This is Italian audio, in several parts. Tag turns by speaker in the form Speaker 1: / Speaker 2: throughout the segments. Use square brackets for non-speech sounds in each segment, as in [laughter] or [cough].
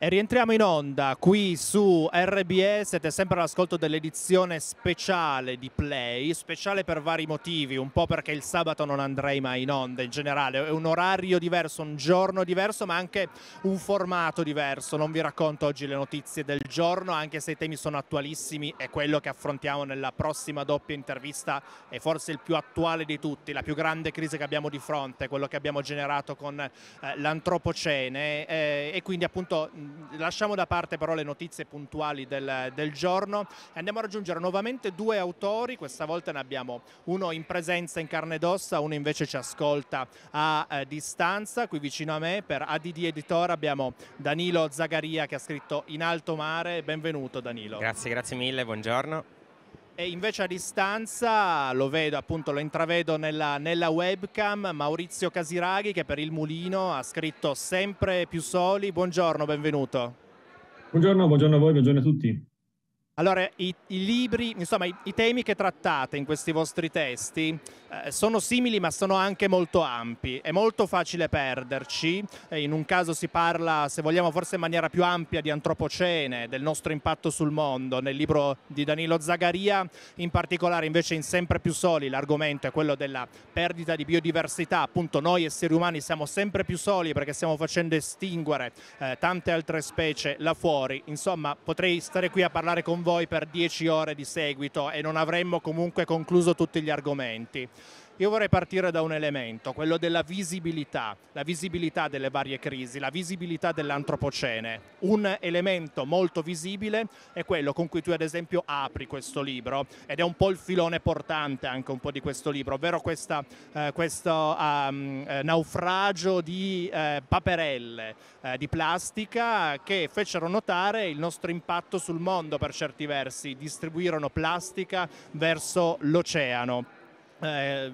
Speaker 1: E rientriamo in onda qui su RBS, siete sempre all'ascolto dell'edizione speciale di Play, speciale per vari motivi, un po' perché il sabato non andrei mai in onda in generale, è un orario diverso, un giorno diverso ma anche un formato diverso, non vi racconto oggi le notizie del giorno anche se i temi sono attualissimi e quello che affrontiamo nella prossima doppia intervista è forse il più attuale di tutti, la più grande crisi che abbiamo di fronte, quello che abbiamo generato con eh, l'antropocene eh, e quindi appunto lasciamo da parte però le notizie puntuali del, del giorno e andiamo a raggiungere nuovamente due autori, questa volta ne abbiamo uno in presenza in carne ed ossa, uno invece ci ascolta a eh, distanza, qui vicino a me per ADD Editor abbiamo Danilo Zagaria che ha scritto In alto mare, benvenuto Danilo. Grazie, grazie mille, buongiorno. E invece a distanza lo vedo, appunto lo intravedo nella, nella, webcam Maurizio Casiraghi che per il Mulino ha scritto sempre più soli. Buongiorno, benvenuto.
Speaker 2: Buongiorno, buongiorno a voi, buongiorno a tutti.
Speaker 1: Allora, i, i libri, insomma, i, i temi che trattate in questi vostri testi eh, sono simili ma sono anche molto ampi, è molto facile perderci, eh, in un caso si parla se vogliamo forse in maniera più ampia di antropocene, del nostro impatto sul mondo, nel libro di Danilo Zagaria in particolare invece in sempre più soli l'argomento è quello della perdita di biodiversità, appunto noi esseri umani siamo sempre più soli perché stiamo facendo estinguere eh, tante altre specie là fuori, insomma potrei stare qui a parlare con voi per dieci ore di seguito e non avremmo comunque concluso tutti gli argomenti. Io vorrei partire da un elemento, quello della visibilità, la visibilità delle varie crisi, la visibilità dell'antropocene. Un elemento molto visibile è quello con cui tu ad esempio apri questo libro ed è un po' il filone portante anche un po' di questo libro, ovvero questa, eh, questo um, naufragio di eh, paperelle eh, di plastica che fecero notare il nostro impatto sul mondo per certi versi, distribuirono plastica verso l'oceano eh,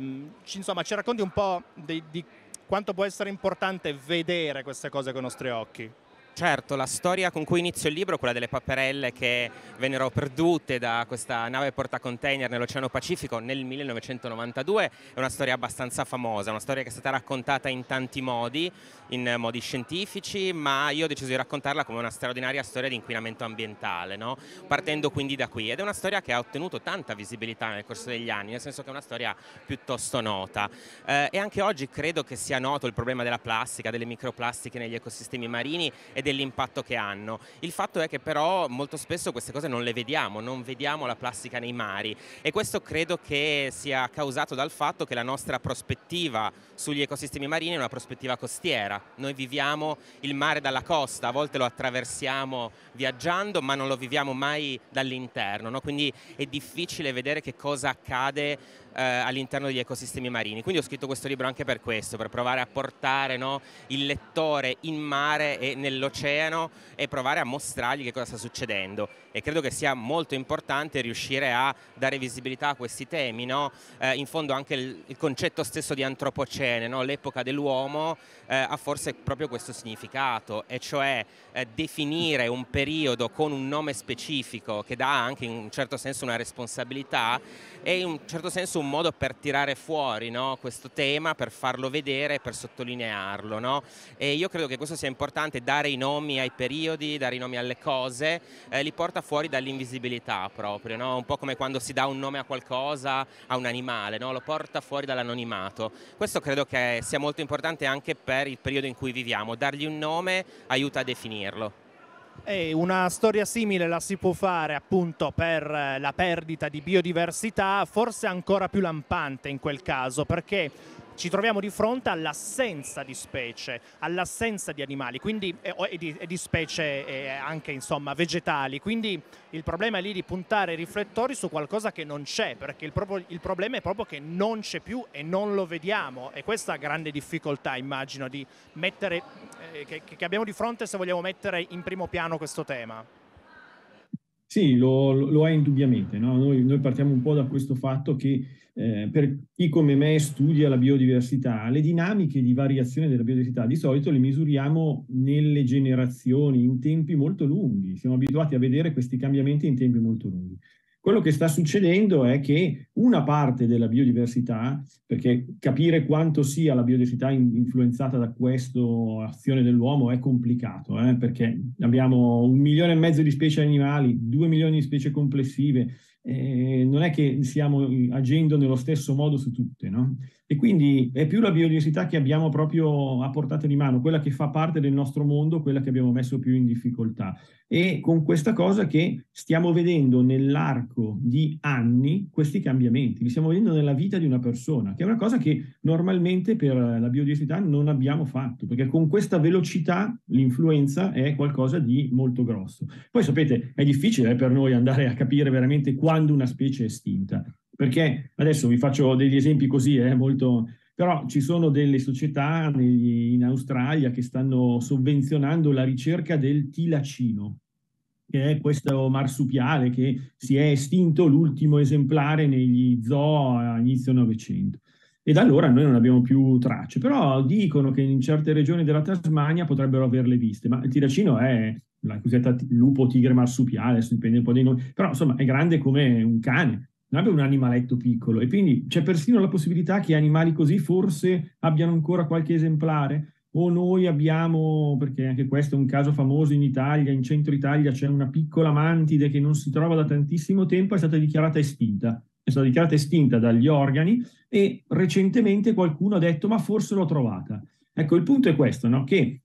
Speaker 1: insomma, ci racconti un po' di, di quanto può essere
Speaker 3: importante vedere queste cose con i nostri occhi. Certo, la storia con cui inizio il libro, quella delle paperelle che vennero perdute da questa nave portacontainer nell'Oceano Pacifico nel 1992, è una storia abbastanza famosa, una storia che è stata raccontata in tanti modi, in modi scientifici, ma io ho deciso di raccontarla come una straordinaria storia di inquinamento ambientale, no? partendo quindi da qui. Ed è una storia che ha ottenuto tanta visibilità nel corso degli anni, nel senso che è una storia piuttosto nota. Eh, e anche oggi credo che sia noto il problema della plastica, delle microplastiche negli ecosistemi marini dell'impatto che hanno. Il fatto è che però molto spesso queste cose non le vediamo, non vediamo la plastica nei mari e questo credo che sia causato dal fatto che la nostra prospettiva sugli ecosistemi marini è una prospettiva costiera. Noi viviamo il mare dalla costa, a volte lo attraversiamo viaggiando ma non lo viviamo mai dall'interno, no? quindi è difficile vedere che cosa accade eh, all'interno degli ecosistemi marini. Quindi ho scritto questo libro anche per questo, per provare a portare no, il lettore in mare e nell'oceano e provare a mostrargli che cosa sta succedendo. E credo che sia molto importante riuscire a dare visibilità a questi temi. No? Eh, in fondo anche il, il, concetto stesso di antropocene, no? l'epoca dell'uomo, eh, ha forse proprio questo significato, e cioè eh, definire un periodo con un nome specifico che dà anche in un certo senso una responsabilità e in un certo senso un un modo per tirare fuori no, questo tema, per farlo vedere, per sottolinearlo. No? E io credo che questo sia importante, dare i nomi ai periodi, dare i nomi alle cose, eh, li porta fuori dall'invisibilità proprio, no? un po' come quando si dà un nome a qualcosa, a un animale, lo porta fuori dall'anonimato. Questo credo che sia molto importante anche per il periodo in cui viviamo, dargli un nome aiuta a definirlo.
Speaker 1: E una storia simile la si può fare appunto per eh, la perdita di biodiversità, forse ancora più lampante in quel caso, perché ci troviamo di fronte all'assenza di specie, all'assenza di animali quindi, e, eh, e, di, e, di, specie e eh, anche insomma, vegetali, quindi il problema è lì di puntare i riflettori su qualcosa che non c'è, perché il, pro il problema è proprio che non c'è più e non lo vediamo e questa è la grande difficoltà immagino mettere, eh, che, che abbiamo di fronte se vogliamo mettere in primo piano questo tema.
Speaker 2: Sì, lo, lo è indubbiamente. No? Noi, noi, partiamo un po' da questo fatto che eh, per chi come me studia la biodiversità, le dinamiche di variazione della biodiversità di solito le misuriamo nelle generazioni, in tempi molto lunghi. Siamo abituati a vedere questi cambiamenti in tempi molto lunghi. Quello che sta succedendo è che una parte della biodiversità, perché capire quanto sia la biodiversità influenzata da questa azione dell'uomo è complicato, eh? perché abbiamo un milione e mezzo di specie animali, due milioni di specie complessive, eh, non è che stiamo agendo nello stesso modo su tutte, no? E quindi è più la biodiversità che abbiamo proprio a portata di mano, quella che fa parte del nostro mondo, quella che abbiamo messo più in difficoltà. E con questa cosa che stiamo vedendo nell'arco di anni questi cambiamenti, li stiamo vedendo nella vita di una persona, che è una cosa che normalmente per la biodiversità non abbiamo fatto, perché con questa velocità l'influenza è qualcosa di molto grosso. Poi sapete, è difficile eh, per noi andare a capire veramente quando una specie è estinta perché adesso vi faccio degli esempi così, eh, molto... però ci sono delle società negli, in Australia che stanno sovvenzionando la ricerca del tilacino, che è questo marsupiale che si è estinto l'ultimo esemplare negli zoo a inizio Novecento. E da allora noi non abbiamo più tracce, però dicono che in certe regioni della Tasmania potrebbero averle viste, ma il tiracino è la cosiddetta lupo tigre marsupiale, adesso dipende un po' dai nomi, però insomma è grande come un cane, non abbiano un animaletto piccolo e quindi c'è persino la possibilità che animali così forse abbiano ancora qualche esemplare o noi abbiamo, perché anche questo è un caso famoso in Italia, in centro Italia c'è una piccola mantide che non si trova da tantissimo tempo, è stata dichiarata estinta, è stata dichiarata estinta dagli organi e recentemente qualcuno ha detto ma forse l'ho trovata. Ecco, il punto è questo, no? che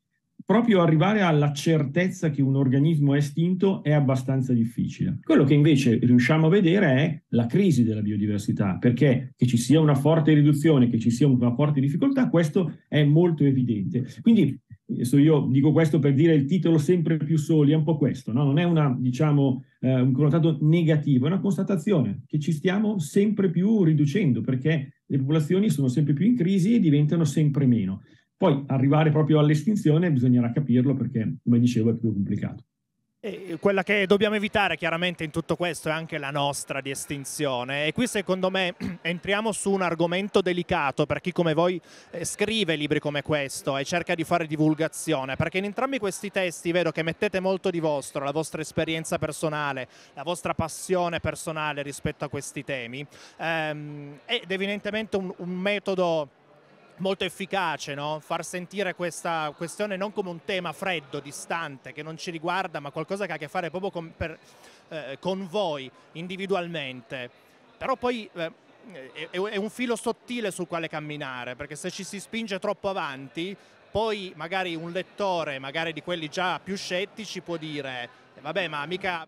Speaker 2: proprio arrivare alla certezza che un organismo è estinto è abbastanza difficile. Quello che invece riusciamo a vedere è la crisi della biodiversità, perché che ci sia una forte riduzione, che ci sia una forte difficoltà, questo è molto evidente. Quindi Adesso io dico questo per dire il titolo sempre più soli, è un po' questo, no? non è una, diciamo, eh, un connotato negativo, è una constatazione che ci stiamo sempre più riducendo perché le popolazioni sono sempre più in crisi e diventano sempre meno. Poi arrivare proprio all'estinzione bisognerà capirlo perché, come dicevo, è più complicato.
Speaker 1: E quella che dobbiamo evitare chiaramente in tutto questo è anche la nostra di estinzione e qui secondo me [clears throat] entriamo su un argomento delicato per chi come voi eh, scrive libri come questo e cerca di fare divulgazione perché in entrambi questi testi vedo che mettete molto di vostro, la vostra esperienza personale, la vostra passione personale rispetto a questi temi ehm, ed evidentemente un, un metodo molto efficace, no? far sentire questa questione non come un tema freddo, distante, che non ci riguarda, ma qualcosa che ha a che fare proprio con, per, eh, con voi individualmente. Però poi eh, è, è un filo sottile sul quale camminare, perché se ci si spinge troppo avanti, poi magari un lettore, magari di quelli già più scettici, può dire, eh, vabbè ma mica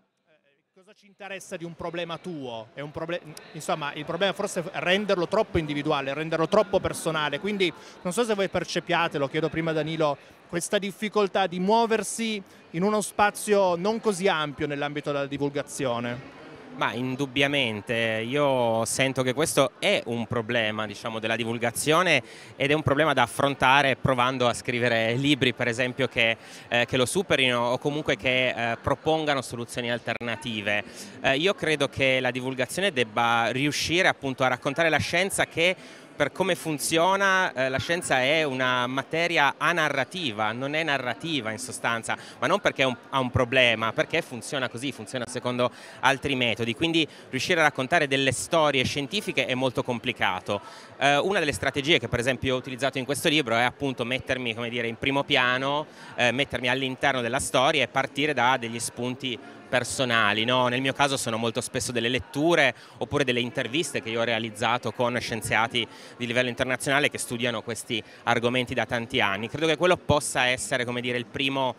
Speaker 1: cosa ci interessa di un problema tuo? Un proble Insomma, il problema forse è renderlo troppo individuale, renderlo troppo personale. Quindi non so se voi percepiate, lo chiedo prima a Danilo, questa difficoltà di muoversi in uno spazio non così ampio
Speaker 3: nell'ambito della divulgazione. Ma indubbiamente io sento che questo è un problema diciamo, della divulgazione ed è un problema da affrontare provando a scrivere libri per esempio che, eh, che lo superino o comunque che eh, propongano soluzioni alternative. Eh, io credo che la divulgazione debba riuscire appunto a raccontare la scienza che per come funziona eh, la scienza è una materia anarrativa, non è narrativa in sostanza, ma non perché un, ha un problema, perché funziona così, funziona secondo altri metodi, quindi riuscire a raccontare delle storie scientifiche è molto complicato. Eh, una delle strategie che per esempio ho utilizzato in questo libro è appunto mettermi dire, in primo piano, eh, mettermi all'interno della storia e partire da degli spunti personali, no? nel mio caso sono molto spesso delle letture oppure delle interviste che io ho realizzato con scienziati di livello internazionale che studiano questi argomenti da tanti anni. Credo che quello possa essere come dire, il primo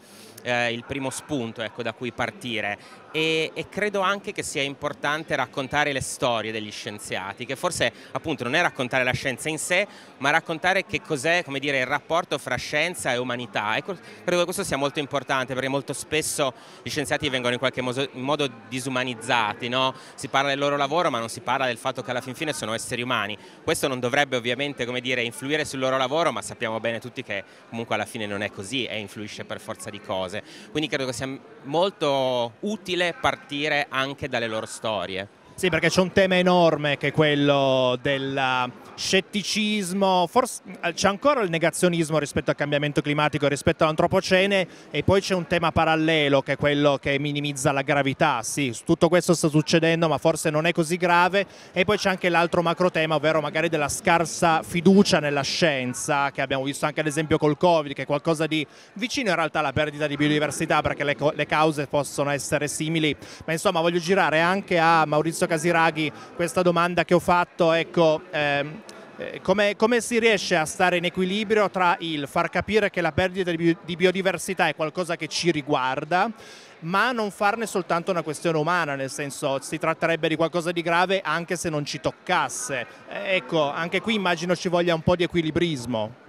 Speaker 3: eh, il primo spunto ecco, da cui partire e, e, credo anche che sia importante raccontare le storie degli scienziati, che forse appunto non è raccontare la scienza in sé, ma raccontare che cos'è dire, il rapporto fra scienza e umanità. E credo che questo sia molto importante perché molto spesso gli scienziati vengono in qualche modo, in modo disumanizzati, no? si parla del loro lavoro ma non si parla del fatto che alla fin fine sono esseri umani. Questo non dovrebbe ovviamente dire, influire sul loro lavoro, ma sappiamo bene tutti che comunque alla fine non è così e influisce per forza di cose. Quindi credo che sia molto utile partire anche dalle loro storie.
Speaker 1: Sì, perché c'è un tema enorme che è quello del uh, scetticismo, forse uh, c'è ancora il negazionismo rispetto al cambiamento climatico, rispetto all'antropocene e poi c'è un tema parallelo che è quello che minimizza la gravità. Sì, tutto questo sta succedendo ma forse non è così grave e poi c'è anche l'altro macro tema, ovvero magari della scarsa fiducia nella scienza che abbiamo visto anche ad esempio col Covid, che è qualcosa di vicino in realtà alla perdita di biodiversità perché le, le cause possono essere simili, ma insomma voglio girare anche a Maurizio Maurizio Casiraghi questa domanda che ho fatto, ecco, ehm, eh, come, come, si riesce a stare in equilibrio tra il far capire che la perdita di biodiversità è qualcosa che ci riguarda, ma non farne soltanto una questione umana, nel senso si tratterebbe di qualcosa di grave anche se non ci toccasse. Eh, ecco, anche qui immagino ci voglia un po' di equilibrismo.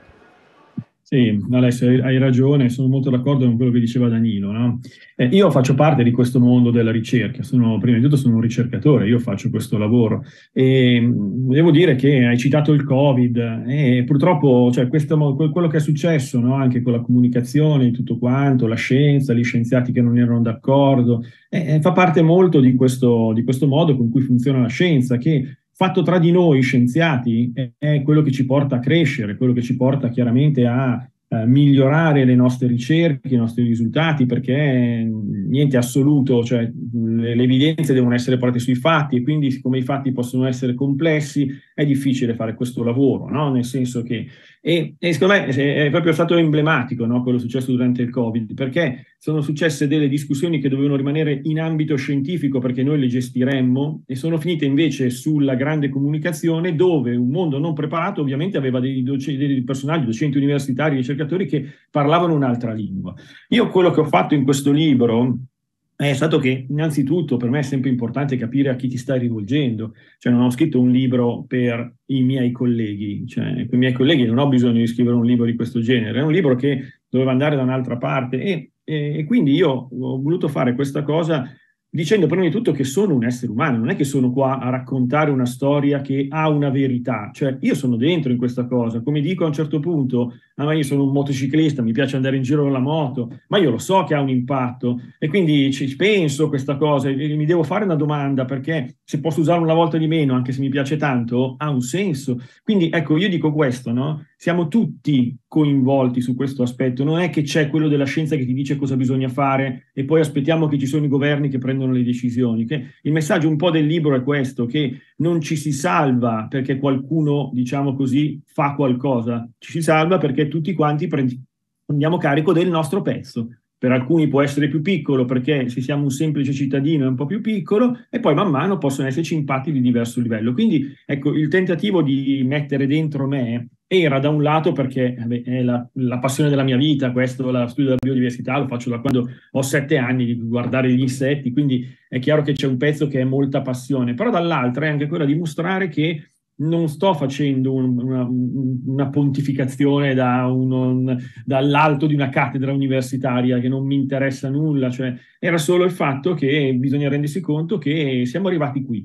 Speaker 2: Sì, Alessio, hai ragione, sono molto d'accordo con quello che diceva Danilo. No? Eh, io faccio parte di questo mondo della ricerca, sono, prima di tutto sono un ricercatore, io faccio questo lavoro e mm, devo dire che hai citato il Covid e purtroppo cioè, questo, quello che è successo no? anche con la comunicazione, tutto quanto, la scienza, gli scienziati che non erano d'accordo, eh, eh fa parte molto di questo, di questo modo con cui funziona la scienza, che fatto tra di noi scienziati è quello che ci porta a crescere, quello che ci porta chiaramente a eh, migliorare le nostre ricerche, i nostri risultati, perché niente assoluto, cioè le, le evidenze devono essere portate sui fatti e quindi siccome i fatti possono essere complessi è difficile fare questo lavoro, no? nel senso che e, e secondo me è proprio stato emblematico no, quello successo durante il Covid, perché sono successe delle discussioni che dovevano rimanere in ambito scientifico perché noi le gestiremmo e sono finite invece sulla grande comunicazione dove un mondo non preparato ovviamente aveva dei, doc- dei personaggi, docenti universitari, ricercatori che parlavano un'altra lingua. Io quello che ho fatto in questo libro, eh, è stato che innanzitutto per me è sempre importante capire a chi ti stai rivolgendo, cioè non ho scritto un libro per i miei colleghi, cioè per i miei colleghi non ho bisogno di scrivere un libro di questo genere, è un libro che doveva andare da un'altra parte e, e, e quindi io ho voluto fare questa cosa dicendo prima di tutto che sono un essere umano, non è che sono qua a raccontare una storia che ha una verità, cioè io sono dentro in questa cosa, come dico a un certo punto, ah, ma io sono un motociclista, mi piace andare in giro con la moto, ma io lo so che ha un impatto e quindi ci penso questa cosa e mi devo fare una domanda perché se posso usarlo una volta di meno, anche se mi piace tanto, ha un senso. Quindi ecco, io dico questo, no? siamo tutti coinvolti su questo aspetto, non è che c'è quello della scienza che ti dice cosa bisogna fare e poi aspettiamo che ci sono i governi che prendono le decisioni. Che il messaggio un po' del libro è questo, che non ci si salva perché qualcuno, diciamo così, fa qualcosa, ci si salva perché tutti quanti prendiamo carico del nostro pezzo. Per alcuni può essere più piccolo perché se siamo un semplice cittadino è un po' più piccolo e poi man mano possono esserci impatti di diverso livello. Quindi ecco il tentativo di mettere dentro me era da un lato perché beh, è la, la, passione della mia vita, questo, lo studio della biodiversità, lo faccio da quando ho sette anni, di guardare gli insetti, quindi è chiaro che c'è un pezzo che è molta passione, però dall'altra è anche quella di mostrare che non sto facendo un, una, una, pontificazione da un, un, dall'alto di una cattedra universitaria che non mi interessa nulla, cioè era solo il fatto che bisogna rendersi conto che siamo arrivati qui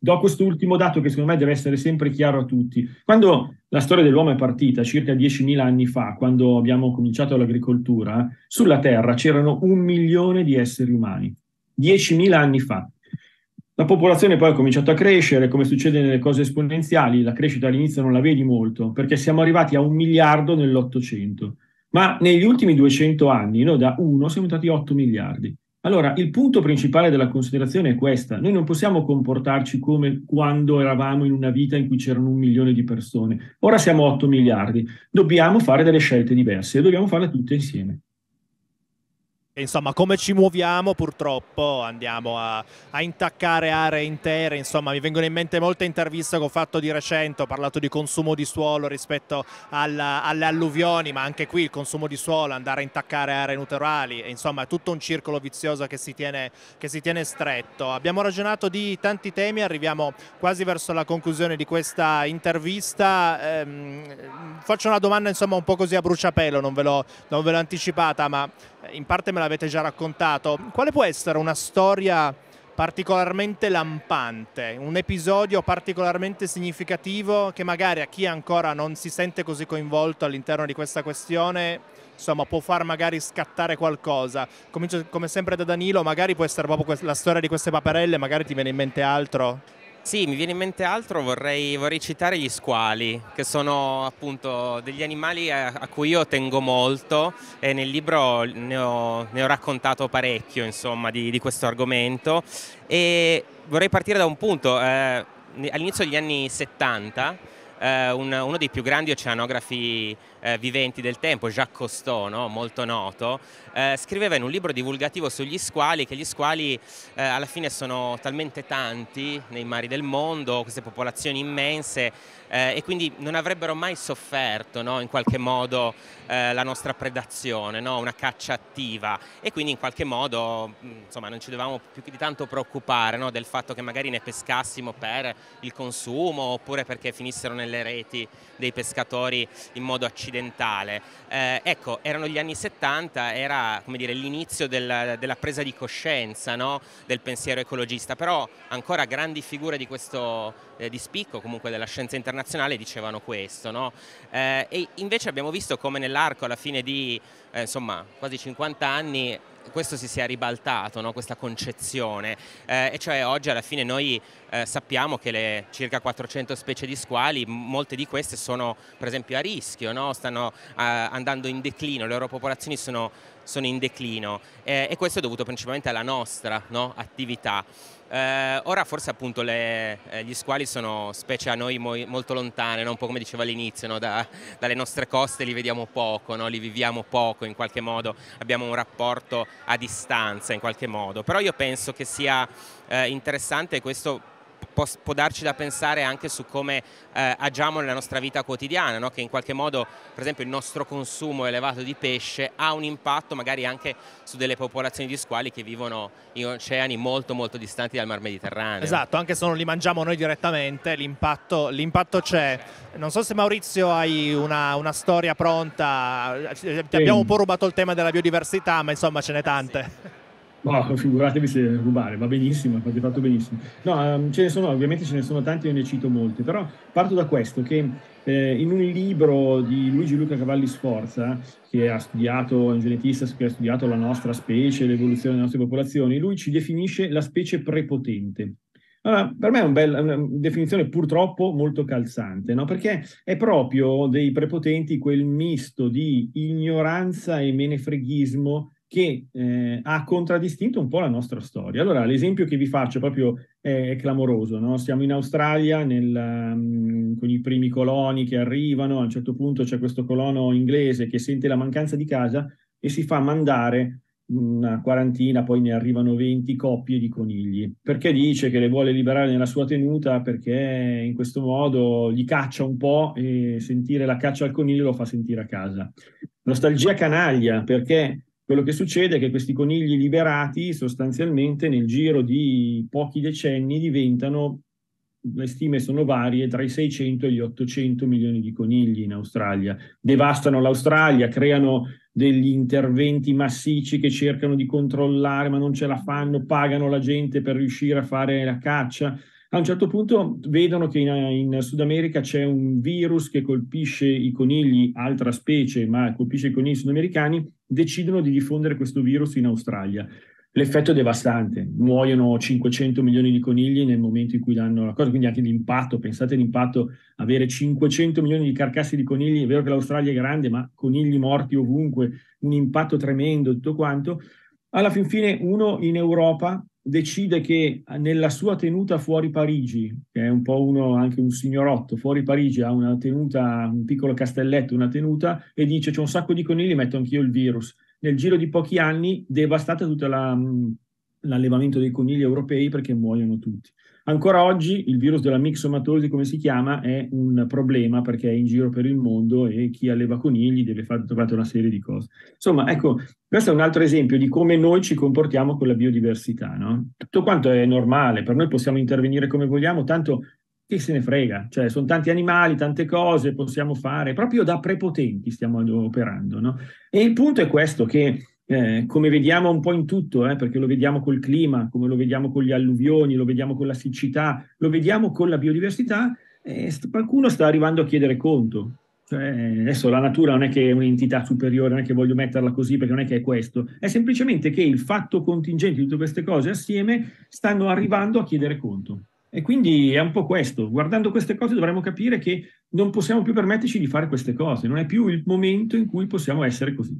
Speaker 2: do quest'ultimo dato che secondo me deve essere sempre chiaro a tutti. Quando la storia dell'uomo è partita, circa 10.000 anni fa, quando abbiamo cominciato l'agricoltura, sulla Terra c'erano un milione di esseri umani. 10.000 anni fa. La popolazione poi ha cominciato a crescere, come succede nelle cose esponenziali, la crescita all'inizio non la vedi molto, perché siamo arrivati a un miliardo nell'Ottocento, ma negli ultimi 200 anni noi da uno siamo stati 8 miliardi. Allora, il punto principale della considerazione è questa. Noi non possiamo comportarci come quando eravamo in una vita in cui c'erano un milione di persone. Ora siamo 8 miliardi. Dobbiamo fare delle scelte diverse e dobbiamo farle tutte insieme.
Speaker 1: E insomma, come ci muoviamo purtroppo andiamo a, a, intaccare aree intere, insomma mi vengono in mente molte interviste che ho fatto di recente, ho parlato di consumo di suolo rispetto alla, alle alluvioni, ma anche qui il consumo di suolo, andare a intaccare aree naturali, e, insomma è tutto un circolo vizioso che si, tiene, che si tiene stretto. Abbiamo ragionato di tanti temi, arriviamo quasi verso la conclusione di questa intervista, ehm, faccio una domanda insomma un po' così a bruciapelo, non ve l'ho anticipata, ma eh, in parte me l'avete già raccontato, quale può essere una storia particolarmente lampante, un episodio particolarmente significativo che magari a chi ancora non si sente così coinvolto all'interno di questa questione insomma, può far magari scattare qualcosa. Comincio come sempre da Danilo, magari può essere proprio la storia di queste paperelle, magari ti viene in mente altro.
Speaker 3: Sì, mi viene in mente altro, vorrei, vorrei citare gli squali, che sono appunto degli animali a, a cui io tengo molto e nel libro ne ho, ne ho raccontato parecchio insomma, di, di, questo argomento e vorrei partire da un punto. Eh, all'inizio degli anni 70 eh, un, uno dei più grandi oceanografi eh, viventi del tempo, Jacques Cousteau, no? molto noto, eh, scriveva in un libro divulgativo sugli squali che gli squali eh, alla fine sono talmente tanti nei mari del mondo, queste popolazioni immense eh, e quindi non avrebbero mai sofferto no? in qualche modo eh, la nostra predazione, no? una caccia attiva e quindi in qualche modo mm, insomma, non ci dovevamo più di tanto preoccupare del fatto che magari ne pescassimo per il consumo oppure perché finissero nelle reti dei pescatori in modo accidentale occidentale. Eh, ecco, erano gli anni 70, era l'inizio della, della, presa di coscienza no? del pensiero ecologista, però ancora grandi figure di questo eh, di spicco comunque della scienza internazionale dicevano questo. No? Eh, e invece abbiamo visto come nell'arco alla fine di eh, insomma, quasi 50 anni questo si sia ribaltato, no? questa concezione, eh, e cioè oggi alla fine noi eh, sappiamo che le circa 400 specie di squali, molte di queste sono per esempio a rischio, no? stanno eh, andando in declino, le loro popolazioni sono sono in declino eh, e questo è dovuto principalmente alla nostra no, attività. Eh, ora forse appunto le, eh, gli squali sono specie a noi moi, molto lontane, no? un po' come diceva all'inizio, no? da, dalle nostre coste li vediamo poco, no? li viviamo poco in qualche modo, abbiamo un rapporto a distanza in qualche modo, però io penso che sia eh, interessante questo può, può, darci da pensare anche su come eh, agiamo nella nostra vita quotidiana, no? che in qualche modo per esempio il nostro consumo elevato di pesce ha un impatto magari anche su delle popolazioni di squali che vivono in oceani molto molto distanti dal mar Mediterraneo. Esatto,
Speaker 1: anche se non li mangiamo noi direttamente l'impatto, c'è. Non so se Maurizio hai una, una storia pronta, ti abbiamo un po' rubato il tema della biodiversità ma insomma ce n'è tante. Eh sì.
Speaker 2: No, [laughs] figuratevi se rubare, va benissimo, avete fatto benissimo. No, ehm, ce ne sono, ovviamente ce ne sono tanti, io ne cito molte, però parto da questo, che eh, in un libro di Luigi Luca Cavalli Sforza, che ha studiato, è un genetista che ha studiato la nostra specie, l'evoluzione delle nostre popolazioni, lui ci definisce la specie prepotente. Allora, per me è un bel, una definizione purtroppo molto calzante, no? perché è proprio dei prepotenti quel misto di ignoranza e menefreghismo che eh, ha contraddistinto un po' la nostra storia. Allora, l'esempio che vi faccio proprio è, è clamoroso, no? Siamo in Australia nel, um, con i primi coloni che arrivano, a un certo punto c'è questo colono inglese che sente la mancanza di casa e si fa mandare una quarantina, poi ne arrivano 20 coppie di conigli, perché dice che le vuole liberare nella sua tenuta, perché in questo modo gli caccia un po' e sentire la caccia al coniglio lo fa sentire a casa. Nostalgia canaglia, perché quello che succede è che questi conigli liberati sostanzialmente nel giro di pochi decenni diventano, le stime sono varie, tra i 600 e gli 800 milioni di conigli in Australia. Devastano l'Australia, creano degli interventi massicci che cercano di controllare ma non ce la fanno, pagano la gente per riuscire a fare la caccia a un certo punto vedono che in, in, Sud America c'è un virus che colpisce i conigli, altra specie, ma colpisce i conigli sudamericani, decidono di diffondere questo virus in Australia. L'effetto è devastante, muoiono 500 milioni di conigli nel momento in cui danno la cosa, quindi anche l'impatto, pensate all'impatto, avere 500 milioni di carcasse di conigli, è vero che l'Australia è grande, ma conigli morti ovunque, un impatto tremendo, tutto quanto. Alla fin fine uno in Europa decide che eh, nella sua tenuta fuori Parigi, che è un po' uno, anche un signorotto, fuori Parigi ha una tenuta, un piccolo castelletto, una tenuta, e dice c'è un sacco di conigli, metto anch'io il virus. Nel giro di pochi anni devastate tutto mm, l'allevamento dei conigli europei perché muoiono tutti. Ancora oggi il virus della mixomatosi, come si chiama, è un problema perché è in giro per il mondo e chi alleva conigli deve fare trovate una serie di cose. Insomma, ecco, questo è un altro esempio di come noi ci comportiamo con la biodiversità. No? Tutto quanto è normale, per noi possiamo intervenire come vogliamo, tanto che se ne frega, cioè sono tanti animali, tante cose possiamo fare, proprio da prepotenti stiamo operando. No? E il punto è questo che eh, come vediamo un po' in tutto, eh, perché lo vediamo col clima, come lo vediamo con le alluvioni, lo vediamo con la siccità, lo vediamo con la biodiversità, eh, qualcuno sta arrivando a chiedere conto. Cioè, adesso la natura non è che è un'entità superiore, non è che voglio metterla così perché non è che è questo, è semplicemente che il fatto contingente di tutte queste cose assieme stanno arrivando a chiedere conto. E quindi è un po' questo, guardando queste cose dovremmo capire che non possiamo più permetterci di fare queste cose, non è più il momento in cui possiamo essere così.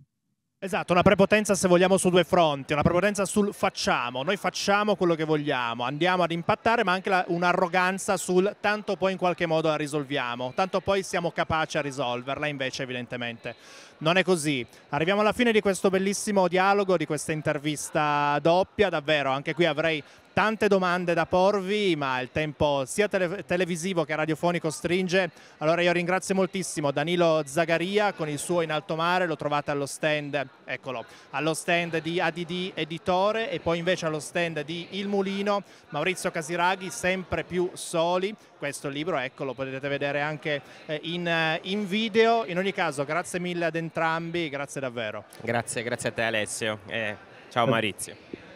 Speaker 1: Esatto, una prepotenza se vogliamo su due fronti, una prepotenza sul facciamo, noi facciamo quello che vogliamo, andiamo ad impattare, ma anche un'arroganza sul tanto poi in qualche modo la risolviamo, tanto poi siamo capaci a risolverla, invece evidentemente non è così. Arriviamo alla fine di questo bellissimo dialogo, di questa intervista doppia, davvero, anche qui avrei tante domande da porvi, ma il tempo sia tele televisivo che radiofonico stringe. Allora io ringrazio moltissimo Danilo Zagaria con il suo In Alto Mare, lo trovate allo stand, eccolo, allo stand di ADD Editore e poi invece allo stand di Il Mulino, Maurizio Casiraghi, sempre più soli. Questo libro, eccolo, potete vedere anche eh, in, eh, in video. In ogni caso, grazie mille ad entrambi, grazie davvero.
Speaker 3: Grazie, grazie a te Alessio e eh, ciao [laughs] Maurizio.